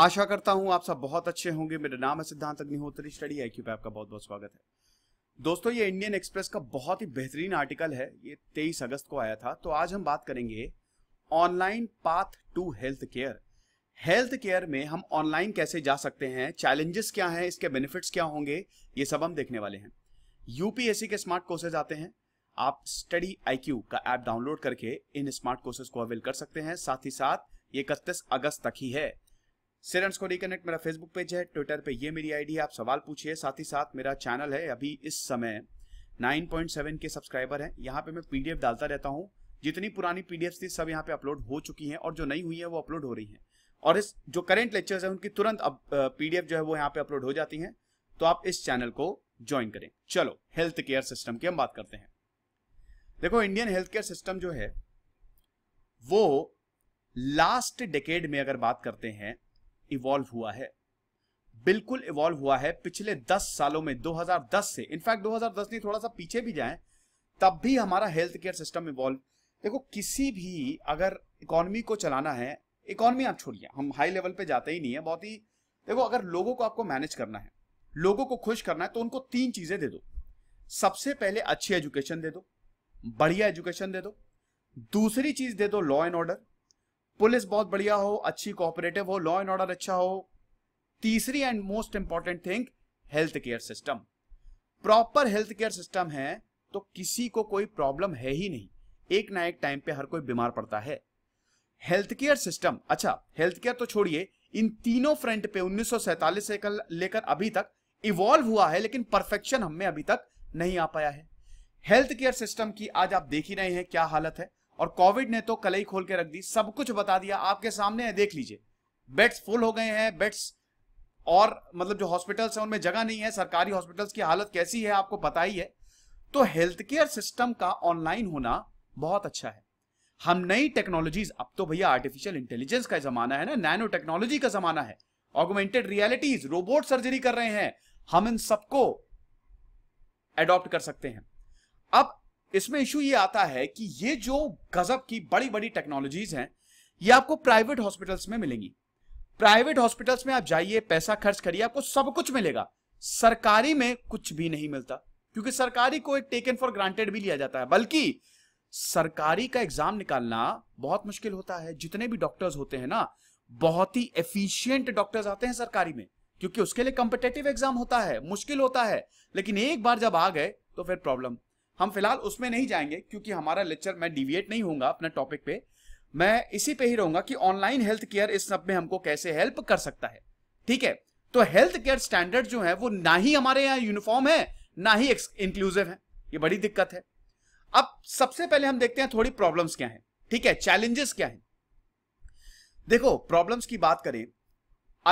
आशा करता हूं आप सब बहुत अच्छे होंगे मेरा नाम है सिद्धांत अग्निहोत्री स्टडी आई क्यू पे आपका बहुत बहुत स्वागत है दोस्तों ये इंडियन एक्सप्रेस का बहुत ही बेहतरीन आर्टिकल है ये तेईस अगस्त को आया था तो आज हम बात करेंगे online path to health care health care में हम ऑनलाइन कैसे जा सकते हैं चैलेंजेस क्या हैं इसके बेनिफिट्स क्या होंगे ये सब हम देखने वाले हैं यूपीएससी के स्मार्ट कोर्सेज आते हैं आप स्टडी आईक्यू का ऐप डाउनलोड करके इन स्मार्ट कोर्सेज को अवेल कर सकते हैं साथ ही साथ ये इकतीस अगस्त तक ही है सिरन को रिकनेक्ट मेरा फेसबुक पेज है ट्विटर पे ये मेरी आईडी है आप सवाल पूछिए साथ ही साथ मेरा चैनल है अभी इस समय 9.7 के सब्सक्राइबर हैं यहाँ पे मैं पीडीएफ डालता रहता हूँ जितनी पुरानी पीडीएफ थी सब यहाँ पे अपलोड हो चुकी हैं और जो नई हुई है वो अपलोड हो रही हैं और इस जो करेंट लेक्चर्स हैं उनकी तुरंत अब पीडीएफ जो है वो यहाँ पे अपलोड हो जाती है तो आप इस चैनल को ज्वाइन करें चलो हेल्थ केयर सिस्टम की हम बात करते हैं देखो इंडियन हेल्थ केयर सिस्टम जो है वो लास्ट डेकेड में अगर बात करते हैं इवॉल्व हुआ है बिल्कुल इवॉल्व हुआ है पिछले 10 सालों में 2010 से इनफैक्ट 2010 नहीं थोड़ा सा पीछे भी जाए तब भी हमारा हेल्थ केयर सिस्टम इवॉल्व देखो किसी भी अगर इकोनॉमी को चलाना है इकोनॉमी आप छोड़िए हम हाई लेवल पे जाते ही नहीं है बहुत ही देखो अगर लोगों को आपको मैनेज करना है लोगों को खुश करना है तो उनको तीन चीजें दे दो सबसे पहले अच्छी एजुकेशन दे दो बढ़िया एजुकेशन दे दो दूसरी चीज दे दो लॉ एंड ऑर्डर पुलिस बहुत बढ़िया हो अच्छी कोऑपरेटिव हो लॉ एंड ऑर्डर अच्छा हो तीसरी and most important thing health care system proper health care system है तो किसी को कोई प्रॉब्लम है ही नहीं एक ना एक टाइम पे हर कोई बीमार पड़ता है हेल्थ केयर सिस्टम अच्छा हेल्थ केयर तो छोड़िए इन तीनों फ्रंट पे उन्नीस से लेकर अभी तक इवॉल्व हुआ है लेकिन परफेक्शन हमें अभी तक नहीं आ पाया है हेल्थ केयर सिस्टम की आज आप देख ही रहे हैं क्या हालत है और कोविड ने तो ही खोल के रख दी सब कुछ बता दिया आपके सामने है देख लीजिए बेड्स फुल हो गए हैं बेड्स और मतलब जो हॉस्पिटल्स हैं उनमें जगह नहीं है सरकारी हॉस्पिटल्स की हालत कैसी है आपको पता ही है तो हेल्थ केयर सिस्टम का ऑनलाइन होना बहुत अच्छा है हम नई टेक्नोलॉजीज अब तो भैया आर्टिफिशियल इंटेलिजेंस का जमाना है ना नैनो टेक्नोलॉजी का जमाना है ऑगुमेंटेड रियलिटीज रोबोट सर्जरी कर रहे हैं हम इन सबको एडॉप्ट कर सकते हैं अब इसमें इशू ये आता है कि ये जो गजब की बड़ी बड़ी टेक्नोलॉजीज हैं ये आपको प्राइवेट हॉस्पिटल्स में मिलेंगी प्राइवेट हॉस्पिटल्स में आप जाइए पैसा खर्च करिए आपको सब कुछ मिलेगा सरकारी में कुछ भी नहीं मिलता क्योंकि सरकारी को एक टेकन फॉर ग्रांटेड भी लिया जाता है बल्कि सरकारी का एग्जाम निकालना बहुत मुश्किल होता है जितने भी डॉक्टर्स होते हैं ना बहुत ही एफिशियंट डॉक्टर्स आते हैं सरकारी में क्योंकि उसके लिए कंपिटेटिव एग्जाम होता है मुश्किल होता है लेकिन एक बार जब आ गए तो फिर प्रॉब्लम हम फिलहाल उसमें नहीं जाएंगे क्योंकि हमारा लेक्चर मैं डिविएट नहीं होऊंगा अपने टॉपिक पे मैं इसी पे ही रहूंगा कि ऑनलाइन हेल्थ केयर इस सब में हमको कैसे हेल्प कर सकता है ठीक है तो हेल्थ केयर स्टैंडर्ड जो है वो ना ही हमारे यहाँ यूनिफॉर्म है ना ही इंक्लूसिव है ये बड़ी दिक्कत है अब सबसे पहले हम देखते हैं थोड़ी प्रॉब्लम्स क्या है ठीक है चैलेंजेस क्या है देखो प्रॉब्लम्स की बात करें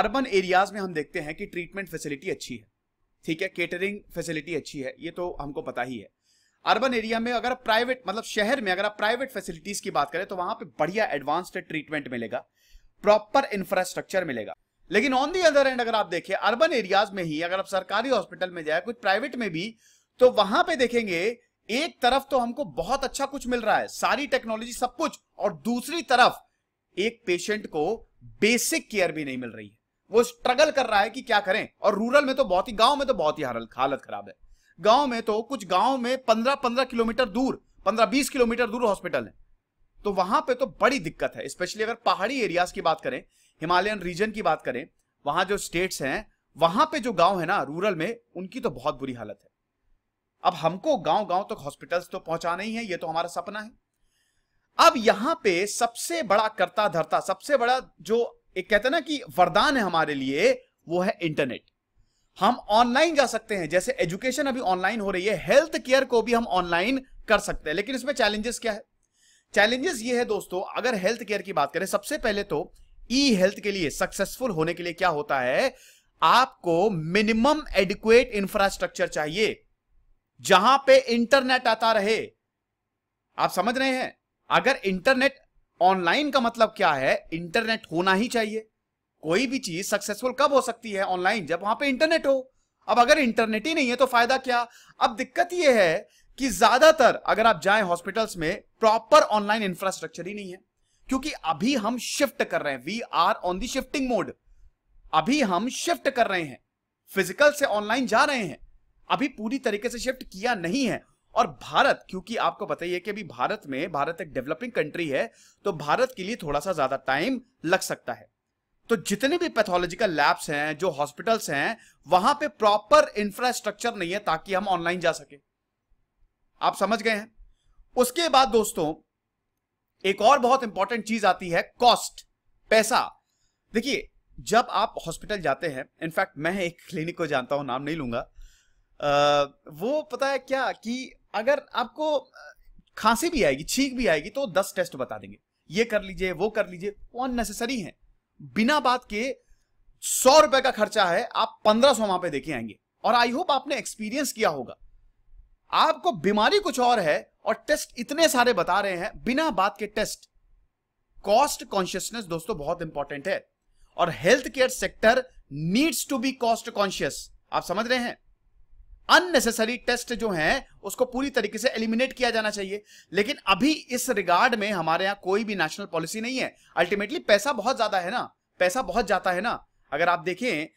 अर्बन एरियाज में हम देखते हैं कि ट्रीटमेंट फैसिलिटी अच्छी है ठीक है केटरिंग फैसिलिटी अच्छी है ये तो हमको पता ही है अर्बन एरिया में अगर प्राइवेट मतलब शहर में अगर आप प्राइवेट फैसिलिटीज की बात करें तो वहां पे बढ़िया एडवांस्ड ट्रीटमेंट मिलेगा प्रॉपर इंफ्रास्ट्रक्चर मिलेगा लेकिन ऑन दी अदर एंड अगर आप देखें अर्बन एरियाज में ही अगर आप सरकारी हॉस्पिटल में जाए कुछ प्राइवेट में भी तो वहां पे देखेंगे एक तरफ तो हमको बहुत अच्छा कुछ मिल रहा है सारी टेक्नोलॉजी सब कुछ और दूसरी तरफ एक पेशेंट को बेसिक केयर भी नहीं मिल रही है वो स्ट्रगल कर रहा है कि क्या करें और रूरल में तो बहुत ही गांव में तो बहुत ही हालत खराब है गांव में तो कुछ गांव में पंद्रह पंद्रह किलोमीटर दूर पंद्रह बीस किलोमीटर दूर हॉस्पिटल है तो वहां पे तो बड़ी दिक्कत है स्पेशली अगर पहाड़ी एरियाज की बात करें हिमालयन रीजन की बात करें वहां जो स्टेट्स हैं वहां पे जो गांव है ना रूरल में उनकी तो बहुत बुरी हालत है अब हमको गांव गांव तक तो हॉस्पिटल्स तो पहुंचाना ही है ये तो हमारा सपना है अब यहां पे सबसे बड़ा करता धरता सबसे बड़ा जो एक कहते ना कि वरदान है हमारे लिए वो है इंटरनेट हम ऑनलाइन जा सकते हैं जैसे एजुकेशन अभी ऑनलाइन हो रही है हेल्थ केयर को भी हम ऑनलाइन कर सकते हैं लेकिन इसमें चैलेंजेस क्या है चैलेंजेस ये है दोस्तों अगर हेल्थ केयर की बात करें सबसे पहले तो ई हेल्थ के लिए सक्सेसफुल होने के लिए क्या होता है आपको मिनिमम एडिक्वेट इंफ्रास्ट्रक्चर चाहिए जहां पे इंटरनेट आता रहे आप समझ रहे हैं अगर इंटरनेट ऑनलाइन का मतलब क्या है इंटरनेट होना ही चाहिए कोई भी चीज सक्सेसफुल कब हो सकती है ऑनलाइन जब वहां पे इंटरनेट हो अब अगर इंटरनेट ही नहीं है तो फायदा क्या अब दिक्कत यह है कि ज्यादातर अगर आप जाए हॉस्पिटल्स में प्रॉपर ऑनलाइन इंफ्रास्ट्रक्चर ही नहीं है क्योंकि अभी हम शिफ्ट कर रहे हैं we are on the shifting mode अभी हम शिफ्ट कर रहे हैं फिजिकल से ऑनलाइन जा रहे हैं अभी पूरी तरीके से शिफ्ट किया नहीं है और भारत क्योंकि आपको बताइए कि अभी भारत में भारत एक डेवलपिंग कंट्री है तो भारत के लिए थोड़ा सा ज्यादा टाइम लग सकता है तो जितने भी पैथोलॉजिकल लैब्स हैं जो हॉस्पिटल्स हैं वहां पे प्रॉपर इंफ्रास्ट्रक्चर नहीं है ताकि हम ऑनलाइन जा सके आप समझ गए हैं उसके बाद दोस्तों एक और बहुत इंपॉर्टेंट चीज आती है कॉस्ट पैसा देखिए जब आप हॉस्पिटल जाते हैं इनफैक्ट मैं एक क्लिनिक को जानता हूं नाम नहीं लूंगा आ, वो पता है क्या कि अगर आपको खांसी भी आएगी छींक भी आएगी तो दस टेस्ट बता देंगे ये कर लीजिए वो कर लीजिए वो अननेसेसरी है बिना बात के सौ रुपए का खर्चा है आप पंद्रह सौ वहां पर देखे आएंगे और आई होप आपने एक्सपीरियंस किया होगा आपको बीमारी कुछ और है और टेस्ट इतने सारे बता रहे हैं बिना बात के टेस्ट कॉस्ट कॉन्शियसनेस दोस्तों बहुत इंपॉर्टेंट है और health care sector needs to be cost conscious आप समझ रहे हैं अननेसेसरी टेस्ट जो हैं उसको पूरी तरीके से एलिमिनेट किया जाना चाहिए लेकिन अभी इस रिगार्ड में हमारे यहाँ कोई भी नेशनल पॉलिसी नहीं है अल्टीमेटली पैसा बहुत ज्यादा है ना पैसा बहुत जाता है ना अगर आप देखें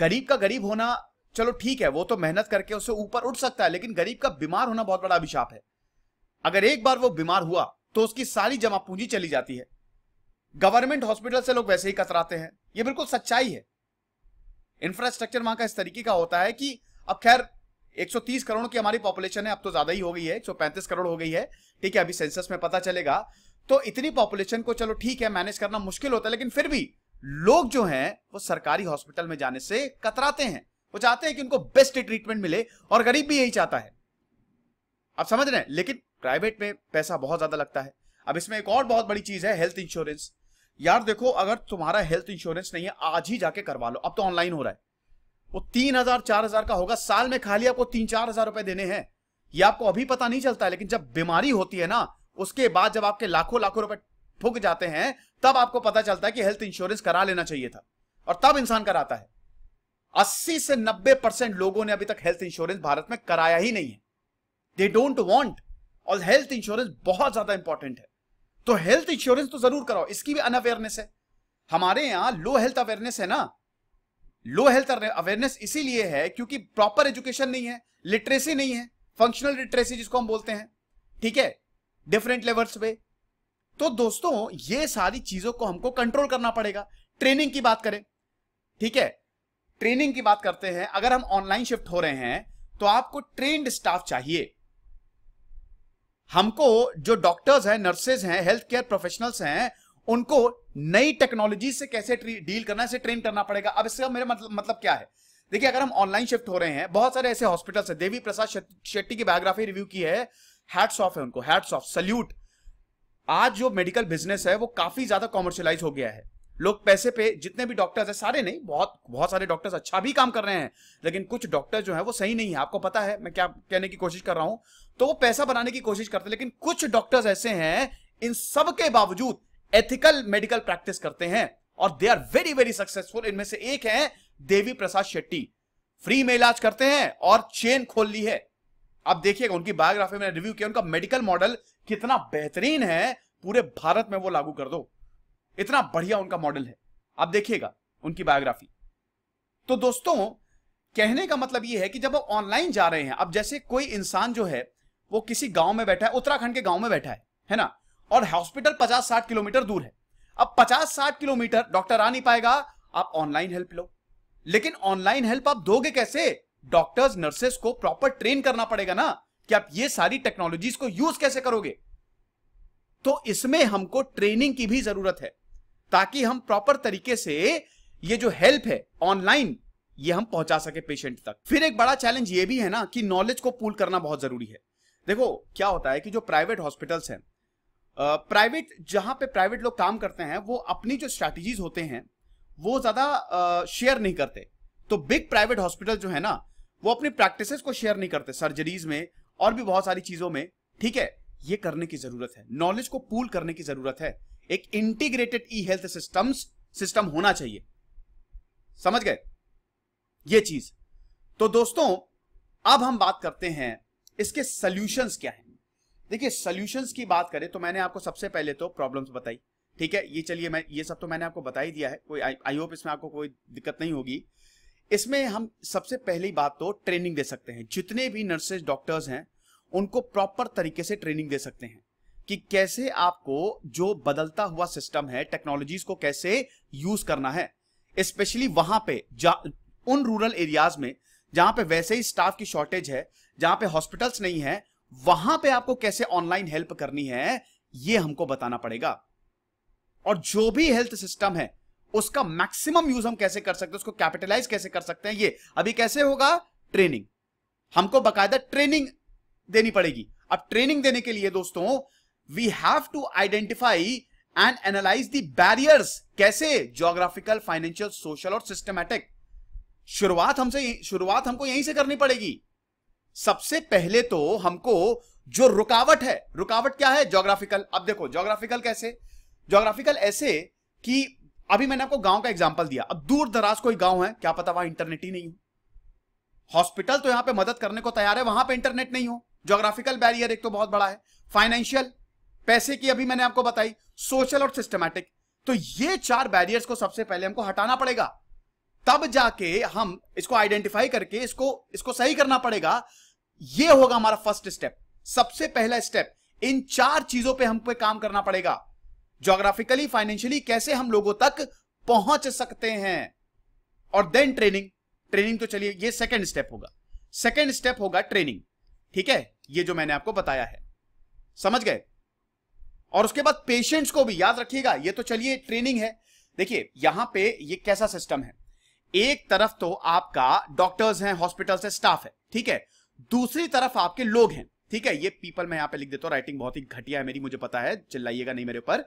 गरीब का गरीब होना चलो ठीक है वो तो मेहनत करके उससे ऊपर उठ सकता है लेकिन गरीब का बीमार होना बहुत बड़ा अभिशाप है अगर एक बार वो बीमार हुआ तो उसकी सारी जमा पूंजी चली जाती है गवर्नमेंट हॉस्पिटल से लोग वैसे ही कतराते हैं ये बिल्कुल सच्चाई है इंफ्रास्ट्रक्चर वहां का इस तरीके का होता है कि अब खैर 130 करोड़ की हमारी पॉपुलेशन है अब तो ज्यादा ही हो गई है 135 करोड़ हो गई है ठीक है अभी सेंसस में पता चलेगा तो इतनी पॉपुलेशन को चलो ठीक है मैनेज करना मुश्किल होता है लेकिन फिर भी लोग जो हैं वो सरकारी हॉस्पिटल में जाने से कतराते हैं वो चाहते हैं कि उनको बेस्ट ट्रीटमेंट मिले और गरीब भी यही चाहता है आप समझ रहे हैं लेकिन प्राइवेट में पैसा बहुत ज्यादा लगता है अब इसमें एक और बहुत बड़ी चीज है हेल्थ इंश्योरेंस यार देखो अगर तुम्हारा हेल्थ इंश्योरेंस नहीं है आज ही जाके करवा लो अब तो ऑनलाइन हो रहा है वो तीन हजार चार हजार का होगा साल में खाली आपको तीन चार हजार रुपए देने हैं ये आपको अभी पता नहीं चलता है लेकिन जब बीमारी होती है ना उसके बाद जब आपके लाखों लाखों रुपए फुक जाते हैं तब आपको पता चलता है कि हेल्थ इंश्योरेंस करा लेना चाहिए था और तब इंसान कराता है अस्सी से नब्बे परसेंट लोगों ने अभी तक हेल्थ इंश्योरेंस भारत में कराया ही नहीं है दे डोंट वॉन्ट और हेल्थ इंश्योरेंस बहुत ज्यादा इंपॉर्टेंट है तो हेल्थ इंश्योरेंस तो जरूर कराओ इसकी भी अनअवेयरनेस है हमारे यहां लो हेल्थ अवेयरनेस है ना लो हेल्थ अवेयरनेस इसीलिए है क्योंकि प्रॉपर एजुकेशन नहीं है लिटरेसी नहीं है फंक्शनल लिटरेसी जिसको हम बोलते हैं ठीक है डिफरेंट लेवल्स पे तो दोस्तों ये सारी चीजों को हमको कंट्रोल करना पड़ेगा ट्रेनिंग की बात करें ठीक है ट्रेनिंग की बात करते हैं अगर हम ऑनलाइन शिफ्ट हो रहे हैं तो आपको ट्रेन्ड स्टाफ चाहिए हमको जो डॉक्टर्स हैं नर्सेज हैं हेल्थ केयर प्रोफेशनल्स हैं उनको नई टेक्नोलॉजी से कैसे डील करना है ट्रेन करना पड़ेगा अब इसका मेरा मतलब मतलब क्या है देखिए अगर हम ऑनलाइन शिफ्ट हो रहे हैं बहुत सारे ऐसे हॉस्पिटल है देवी प्रसाद शेट्टी की बायोग्राफी रिव्यू की है हैट्स ऑफ है उनको हैट्स ऑफ सल्यूट आज जो मेडिकल बिजनेस है वो काफी ज्यादा कॉमर्शियलाइज हो गया है लोग पैसे पे जितने भी डॉक्टर्स हैं सारे नहीं बहुत बहुत सारे डॉक्टर्स अच्छा भी काम कर रहे हैं लेकिन कुछ डॉक्टर जो है वो सही नहीं है आपको पता है मैं क्या कहने की कोशिश कर रहा हूं तो वो पैसा बनाने की कोशिश करते हैं लेकिन कुछ डॉक्टर्स ऐसे हैं इन सब के बावजूद एथिकल मेडिकल प्रैक्टिस करते हैं और they are very very successful इनमें से एक है देवी प्रसाद शेट्टी फ्री में इलाज करते हैं और चेन खोल ली है आप देखिएगा उनकी बायोग्राफी में रिव्यू किया उनका मेडिकल मॉडल कितना बेहतरीन है पूरे भारत में वो लागू कर दो इतना बढ़िया उनका मॉडल है आप देखिएगा उनकी बायोग्राफी तो दोस्तों कहने का मतलब ये है कि जब आप ऑनलाइन जा रहे हैं अब जैसे कोई इंसान जो है वो किसी गांव में बैठा है उत्तराखंड के गांव में बैठा है है ना और हॉस्पिटल पचास साठ किलोमीटर दूर है अब पचास साठ किलोमीटर डॉक्टर आ नहीं पाएगा आप ऑनलाइन हेल्प लो लेकिन ऑनलाइन हेल्प आप दोगे कैसे डॉक्टर्स नर्सेस को प्रॉपर ट्रेन करना पड़ेगा ना कि आप ये सारी टेक्नोलॉजीज को यूज कैसे करोगे तो इसमें हमको ट्रेनिंग की भी जरूरत है ताकि हम प्रॉपर तरीके से ये जो हेल्प है ऑनलाइन ये हम पहुंचा सके पेशेंट तक फिर एक बड़ा चैलेंज ये भी है ना कि नॉलेज को पूल करना बहुत जरूरी है देखो क्या होता है कि जो प्राइवेट हॉस्पिटल्स हैं प्राइवेट जहां पे प्राइवेट लोग काम करते हैं वो अपनी जो स्ट्रैटेजीज होते हैं वो ज़्यादा शेयर नहीं करते तो बिग प्राइवेट हॉस्पिटल जो है ना वो अपनी प्रैक्टिस को शेयर नहीं करते सर्जरीज में और भी बहुत सारी चीज़ों में ठीक है ये करने की ज़रूरत है नॉलेज को पूल करने की ज़रूरत है एक integrated e health system system होना चाहिए समझ गए ये चीज तो दोस्तों अब हम बात करते हैं इसके सॉल्यूशंस क्या हैं देखिए सोल्यूशंस की बात करें तो मैंने आपको सबसे पहले तो प्रॉब्लम्स बताई ठीक है ये चलिए मैं ये सब तो मैंने आपको बता ही दिया है कोई आई होप इसमें आपको कोई दिक्कत नहीं होगी इसमें हम सबसे पहली बात तो ट्रेनिंग दे सकते हैं जितने भी नर्सेज डॉक्टर्स हैं उनको प्रॉपर तरीके से ट्रेनिंग दे सकते हैं कि कैसे आपको जो बदलता हुआ सिस्टम है टेक्नोलॉजीज को कैसे यूज करना है स्पेशली वहां पे उन रूरल एरियाज में जहां पे वैसे ही स्टाफ की शॉर्टेज है जहां पे हॉस्पिटल्स नहीं है वहां पे आपको कैसे ऑनलाइन हेल्प करनी है ये हमको बताना पड़ेगा और जो भी हेल्थ सिस्टम है उसका मैक्सिमम यूज हम कैसे कर सकते हैं उसको कैपिटलाइज कैसे कर सकते हैं ये अभी कैसे होगा ट्रेनिंग हमको बकायदा ट्रेनिंग देनी पड़ेगी अब ट्रेनिंग देने के लिए दोस्तों we have to identify and analyse the barriers कैसे ज्योग्राफिकल फाइनेंशियल सोशल और सिस्टमैटिक शुरुआत हमसे शुरुआत हमको यहीं से करनी पड़ेगी सबसे पहले तो हमको जो रुकावट है रुकावट क्या है ज्योग्राफिकल अब देखो ज्योग्राफिकल कैसे ज्योग्राफिकल ऐसे कि अभी मैंने आपको गांव का एग्जाम्पल दिया अब दूर दराज कोई गांव है क्या पता वहां इंटरनेट ही नहीं हो हॉस्पिटल तो यहां पे मदद करने को तैयार है वहां पे इंटरनेट नहीं हो ज्योग्राफिकल बैरियर एक तो बहुत बड़ा है फाइनेंशियल पैसे की अभी मैंने आपको बताई सोशल और सिस्टमैटिक तो ये चार बैरियर्स को सबसे पहले हमको हटाना पड़ेगा तब जाके हम इसको आइडेंटिफाई करके इसको इसको सही करना पड़ेगा ये होगा हमारा फर्स्ट स्टेप सबसे पहला स्टेप इन चार चीजों पे हम पे काम करना पड़ेगा जोग्राफिकली फाइनेंशियली कैसे हम लोगों तक पहुंच सकते हैं और देन ट्रेनिंग ट्रेनिंग तो चलिए ये सेकेंड स्टेप होगा सेकेंड स्टेप होगा ट्रेनिंग ठीक है ये जो मैंने आपको बताया है समझ गए और उसके बाद पेशेंट्स को भी याद रखिएगा ये तो चलिए ट्रेनिंग है देखिए यहां पे ये कैसा सिस्टम है एक तरफ तो आपका डॉक्टर्स हैं हॉस्पिटल्स है स्टाफ है ठीक है दूसरी तरफ आपके लोग हैं ठीक है ये पीपल मैं यहां पे लिख देता हूं राइटिंग बहुत ही घटिया है मेरी मुझे पता है चिल्लाइएगा नहीं मेरे ऊपर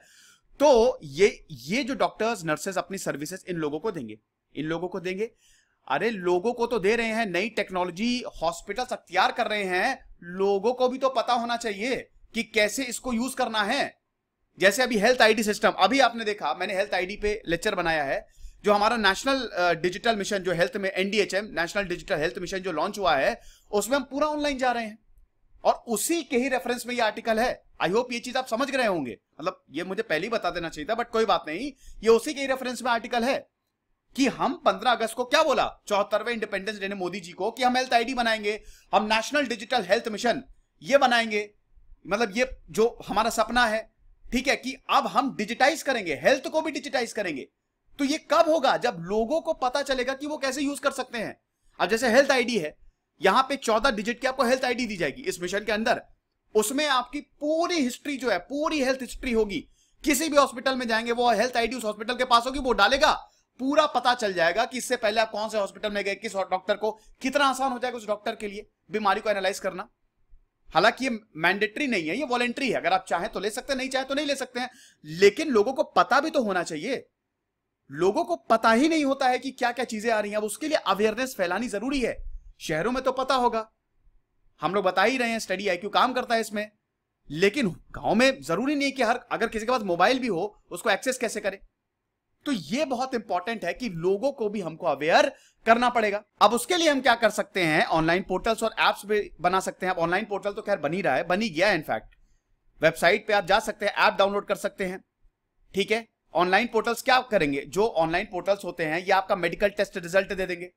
तो ये ये जो डॉक्टर्स नर्सेस अपनी सर्विसेज इन लोगों को देंगे इन लोगों को देंगे अरे लोगों को तो दे रहे हैं नई टेक्नोलॉजी हॉस्पिटल अख्तियार कर रहे हैं लोगों को भी तो पता होना चाहिए कि कैसे इसको यूज करना है जैसे अभी हेल्थ आईडी सिस्टम अभी आपने देखा मैंने हेल्थ आईडी पे लेक्चर बनाया है जो हमारा नेशनल डिजिटल मिशन जो हेल्थ में NDHM national digital health mission जो लॉन्च हुआ है उसमें हम पूरा ऑनलाइन जा रहे हैं और उसी के ही रेफरेंस में ये आर्टिकल है आई होप ये चीज आप समझ रहे होंगे मतलब ये मुझे पहले ही बता देना चाहिए था बट कोई बात नहीं ये उसी के ही रेफरेंस में आर्टिकल है कि हम 15 अगस्त को क्या बोला चौहत्तरवे इंडिपेंडेंस डे ने मोदी जी को कि हम हेल्थ आईडी बनाएंगे हम नेशनल डिजिटल हेल्थ मिशन ये बनाएंगे मतलब ये जो हमारा सपना है ठीक है कि अब हम डिजिटाइज करेंगे हेल्थ को भी डिजिटाइज करेंगे तो ये कब होगा जब लोगों को पता चलेगा कि वो कैसे यूज कर सकते हैं अब जैसे हेल्थ आईडी है यहां पे चौदह डिजिट की आपको हेल्थ आईडी दी जाएगी इस मिशन के अंदर उसमें आपकी पूरी हिस्ट्री जो है पूरी हेल्थ हिस्ट्री होगी किसी भी हॉस्पिटल में जाएंगे वो हेल्थ आईडी उस हॉस्पिटल के पास होगी वो डालेगा पूरा पता चल जाएगा कि इससे पहले आप कौन से हॉस्पिटल में गए किस डॉक्टर को कितना आसान हो जाएगा उस डॉक्टर के लिए बीमारी को एनालाइज करना हालांकि ये मैंडेटरी नहीं है ये वॉलेंट्री है अगर आप चाहें तो ले सकते हैं नहीं चाहे तो नहीं ले सकते हैं लेकिन लोगों को पता भी तो होना चाहिए लोगों को पता ही नहीं होता है कि क्या क्या चीजें आ रही हैं अब उसके लिए अवेयरनेस फैलानी जरूरी है शहरों में तो पता होगा हम लोग बता ही रहे हैं स्टडी आई काम करता है इसमें लेकिन गांव में जरूरी नहीं कि हर अगर किसी के पास मोबाइल भी हो उसको एक्सेस कैसे करे तो ये बहुत इंपॉर्टेंट है कि लोगों को भी हमको अवेयर करना पड़ेगा अब उसके लिए हम क्या कर सकते हैं ऑनलाइन पोर्टल्स और एप्स भी बना सकते हैं ऑनलाइन पोर्टल तो खैर बनी रहा है बनी गया इनफैक्ट वेबसाइट पे आप जा सकते हैं ऐप डाउनलोड कर सकते हैं ठीक है ऑनलाइन पोर्टल्स क्या करेंगे जो ऑनलाइन पोर्टल्स होते हैं ये आपका मेडिकल टेस्ट रिजल्ट दे देंगे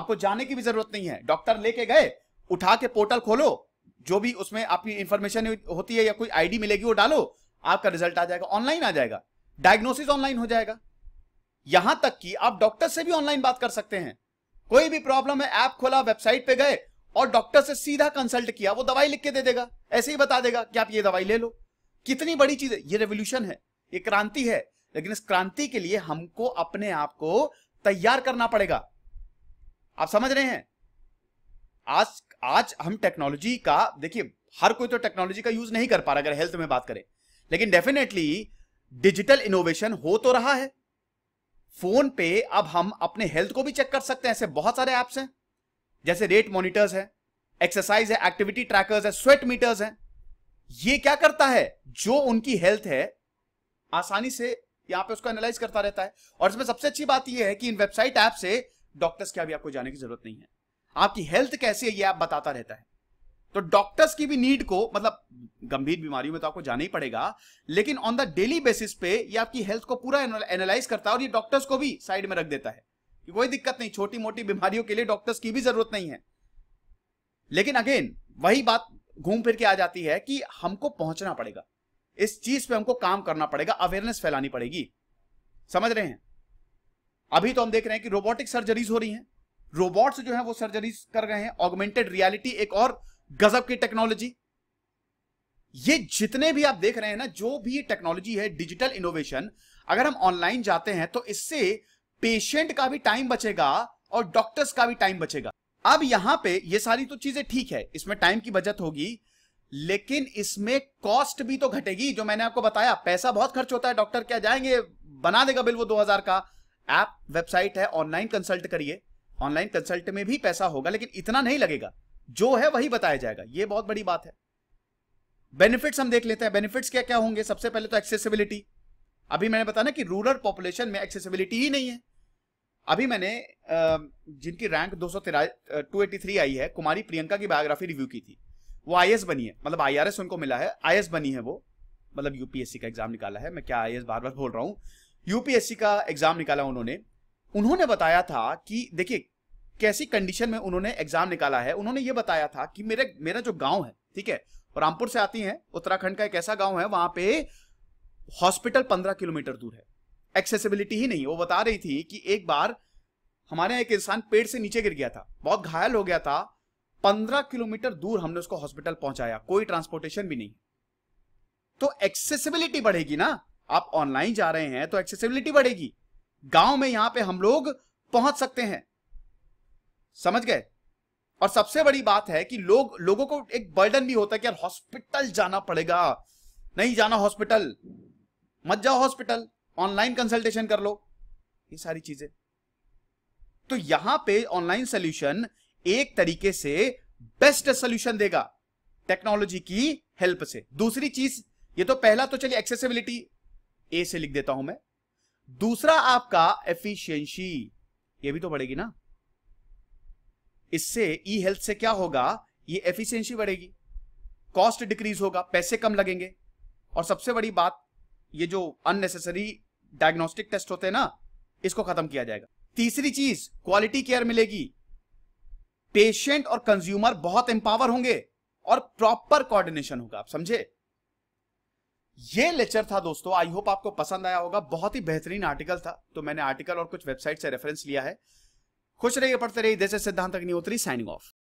आपको जाने की भी जरूरत नहीं है डॉक्टर लेके गए उठा के पोर्टल खोलो जो भी उसमें आपकी इंफॉर्मेशन होती है या कोई आईडी मिलेगी वो डालो आपका रिजल्ट आ जाएगा ऑनलाइन आ जाएगा डायग्नोसिस ऑनलाइन हो जाएगा यहां तक कि आप डॉक्टर से भी ऑनलाइन बात कर सकते हैं कोई भी प्रॉब्लम है ऐप खोला वेबसाइट पे गए और डॉक्टर से सीधा कंसल्ट किया वो दवाई लिख के दे देगा ऐसे ही बता देगा कि आप ये दवाई ले लो कितनी बड़ी चीज है ये रेवोल्यूशन है ये क्रांति है लेकिन इस क्रांति के लिए हमको अपने आप को तैयार करना पड़ेगा आप समझ रहे हैं आज आज हम टेक्नोलॉजी का देखिए हर कोई तो टेक्नोलॉजी का यूज नहीं कर पा रहा अगर हेल्थ में बात करें लेकिन डेफिनेटली डिजिटल इनोवेशन हो तो रहा है फोन पे अब हम अपने हेल्थ को भी चेक कर सकते हैं ऐसे बहुत सारे ऐप्स हैं जैसे रेट मॉनिटर्स है एक्सरसाइज है एक्टिविटी ट्रैकर्स है स्वेट मीटर्स हैं ये क्या करता है जो उनकी हेल्थ है आसानी से यहाँ पे उसको एनालाइज करता रहता है और इसमें सबसे अच्छी बात यह है कि इन वेबसाइट ऐप से डॉक्टर्स के अभी आपको जाने की जरूरत नहीं है आपकी हेल्थ कैसी है ये ऐप बताता रहता है तो डॉक्टर्स की भी नीड को मतलब गंभीर बीमारियों में तो आपको जाना ही पड़ेगा लेकिन ऑन द डेली बेसिस पे ये आपकी हेल्थ को पूरा एनालाइज करता है और ये डॉक्टर्स को भी साइड में रख देता है कि कोई दिक्कत नहीं छोटी मोटी बीमारियों के लिए डॉक्टर्स की भी जरूरत नहीं है लेकिन अगेन वही बात घूम फिर के आ जाती है कि हमको पहुंचना पड़ेगा इस चीज पे हमको काम करना पड़ेगा अवेयरनेस फैलानी पड़ेगी समझ रहे हैं अभी तो हम देख रहे हैं कि रोबोटिक सर्जरीज हो रही हैं रोबोट्स जो है वो सर्जरीज कर रहे हैं ऑगमेंटेड रियलिटी एक और गजब की टेक्नोलॉजी ये जितने भी आप देख रहे हैं ना जो भी टेक्नोलॉजी है डिजिटल इनोवेशन अगर हम ऑनलाइन जाते हैं तो इससे पेशेंट का भी टाइम बचेगा और डॉक्टर्स का भी टाइम बचेगा अब यहां पे ये सारी तो चीजें ठीक है इसमें टाइम की बचत होगी लेकिन इसमें कॉस्ट भी तो घटेगी जो मैंने आपको बताया पैसा बहुत खर्च होता है डॉक्टर क्या जाएंगे बना देगा बिल वो 2000 का ऐप वेबसाइट है ऑनलाइन कंसल्ट करिए ऑनलाइन कंसल्ट में भी पैसा होगा लेकिन इतना नहीं लगेगा जो है वही बताया जाएगा ये बहुत बड़ी बात है बेनिफिट्स हम देख लेते हैं बेनिफिट्स क्या क्या होंगे सबसे पहले तो एक्सेसिबिलिटी अभी मैंने बताया कि रूरल पॉपुलेशन में एक्सेसिबिलिटी ही नहीं है अभी मैंने जिनकी रैंक दो सौ आई है कुमारी प्रियंका की बायोग्राफी रिव्यू की थी वो आई बनी है मतलब आई उनको मिला है आई बनी है वो मतलब यूपीएससी का एग्जाम निकाला है मैं क्या आई बार बार बोल रहा हूँ यूपीएससी का एग्जाम निकाला उन्होंने उन्होंने बताया था कि देखिए कैसी कंडीशन में उन्होंने एग्जाम निकाला है उन्होंने ये बताया था कि मेरे मेरा जो गांव है ठीक है रामपुर से आती हैं उत्तराखंड का एक ऐसा गांव है वहां पे हॉस्पिटल पंद्रह किलोमीटर दूर है एक्सेसिबिलिटी ही नहीं वो बता रही थी कि एक बार हमारे यहाँ एक इंसान पेड़ से नीचे गिर गया था बहुत घायल हो गया था पंद्रह किलोमीटर दूर हमने उसको हॉस्पिटल पहुंचाया कोई ट्रांसपोर्टेशन भी नहीं तो एक्सेसिबिलिटी बढ़ेगी ना आप ऑनलाइन जा रहे हैं तो एक्सेसिबिलिटी बढ़ेगी गांव में यहां पे हम लोग पहुंच सकते हैं समझ गए और सबसे बड़ी बात है कि लोग लोगों को एक बर्डन भी होता है कि यार हॉस्पिटल जाना पड़ेगा नहीं जाना हॉस्पिटल मत जाओ हॉस्पिटल ऑनलाइन कंसल्टेशन कर लो ये सारी चीजें तो यहां पे ऑनलाइन सोल्यूशन एक तरीके से बेस्ट सोल्यूशन देगा टेक्नोलॉजी की हेल्प से दूसरी चीज ये तो पहला तो चलिए एक्सेसिबिलिटी ए से लिख देता हूं मैं दूसरा आपका एफिशिएंसी ये भी तो बढ़ेगी ना इससे ई हेल्थ से क्या होगा ये एफिशिएंसी बढ़ेगी कॉस्ट डिक्रीज होगा पैसे कम लगेंगे और सबसे बड़ी बात ये जो अननेसेसरी डायग्नोस्टिक टेस्ट होते हैं ना इसको खत्म किया जाएगा तीसरी चीज क्वालिटी केयर मिलेगी पेशेंट और कंज्यूमर बहुत एम्पावर होंगे और प्रॉपर कोऑर्डिनेशन होगा आप समझे ये लेक्चर था दोस्तों आई होप आपको पसंद आया होगा बहुत ही बेहतरीन आर्टिकल था तो मैंने आर्टिकल और कुछ वेबसाइट से रेफरेंस लिया है खुश रहिए पढ़ते रहिए जैसे सिद्धांत अग्निहोत्री साइनिंग ऑफ